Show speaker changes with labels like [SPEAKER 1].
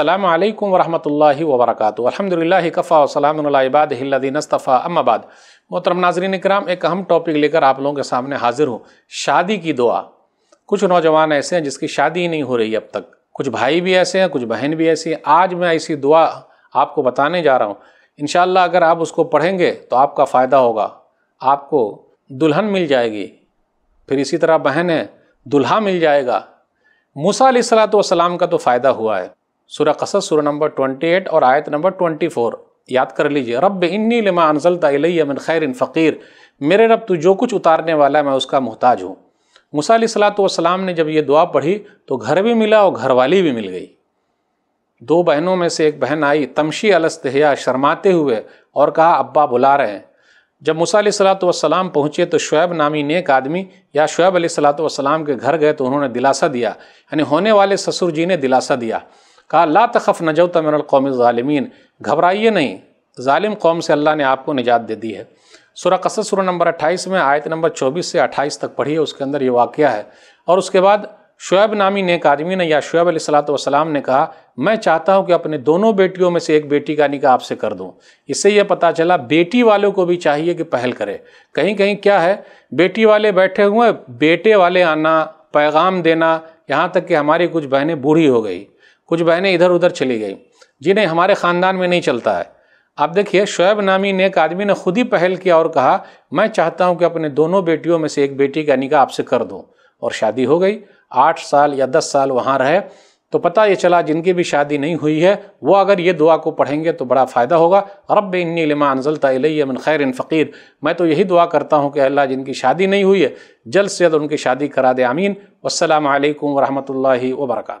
[SPEAKER 1] अल्लाम वरहमल वबरक अलहमदिल्ला कफ़ा वसलामबादीनस्तफ़ा अम्माबाद मोहतरम नाजरीन कराम एक अहम टॉपिक लेकर आप लोगों के सामने हाजिर हूँ शादी की दुआ कुछ नौजवान ऐसे हैं जिसकी शादी नहीं हो रही अब तक कुछ भाई भी ऐसे हैं कुछ बहन भी ऐसी हैं आज मैं ऐसी दुआ आपको बताने जा रहा हूँ इन अगर आप उसको पढ़ेंगे तो आपका फ़ायदा होगा आपको दुल्हन मिल जाएगी फिर इसी तरह बहन है दुल्हा मिल जाएगा मूसा सलात का तो फ़ायदा हुआ है सूर्य कसर सूर्य नंबर ट्वेंटी एट और आयत नंबर ट्वेंटी फोर याद कर लीजिए रब इन्नी लिमा अनजल तमिन खैर इन फ़कीर मेरे रब तू जो कुछ उतारने वाला है मैं उसका मोहताज हूँ मूसा सलाम ने जब ये दुआ पढ़ी तो घर भी मिला और घरवाली भी मिल गई दो बहनों में से एक बहन आई तमशी अलस्तहिया शर्माते हुए और कहा अब्बा बुला रहे हैं जब मूसा वसलाम पहुँचे तो शुएब नामी नेक आदमी या शुएब वसलाम के घर गए तो उन्होंने दिलासा दिया यानी होने वाले ससुर जी ने दिलासा दिया कहा ला तखफ नजौत मिनलकौम ालमीन घबराइए नहीं ालिम कौम से अल्लाह ने आपको निजात दे दी है सुरा कसर सुरा नंबर अट्ठाईस में आयत नंबर चौबीस से अट्ठाईस तक पढ़ी है उसके अंदर ये वाक़ है और उसके बाद शुएब नामी नेक आदमी ने या शुएब सलाम ने कहा मैं चाहता हूँ कि अपने दोनों बेटियों में से एक बेटी का निकाह आपसे कर दूँ इससे यह पता चला बेटी वालों को भी चाहिए कि पहल करें कहीं कहीं क्या है बेटी वाले बैठे हुए बेटे वाले आना पैगाम देना यहाँ तक कि हमारी कुछ बहनें बूढ़ी हो गई कुछ बहनें इधर उधर चली गई जी नहीं हमारे ख़ानदान में नहीं चलता है आप देखिए शोएब नामी ने एक आदमी ने खुद ही पहल किया और कहा मैं चाहता हूँ कि अपने दोनों बेटियों में से एक बेटी का निकाह आपसे कर दूँ और शादी हो गई आठ साल या दस साल वहाँ रहे तो पता ये चला जिनकी भी शादी नहीं हुई है वो अगर ये दुआ को पढ़ेंगे तो बड़ा फ़ायदा होगा रब इन्नी लिमा अनजल तमन खैर इन फ़कीर मैं तो यही दुआ करता हूँ कि अल्लाह जिनकी शादी नहीं हुई है जल्द से जल्द उनकी शादी करा दे आमीन वालकम वरहमल वर्का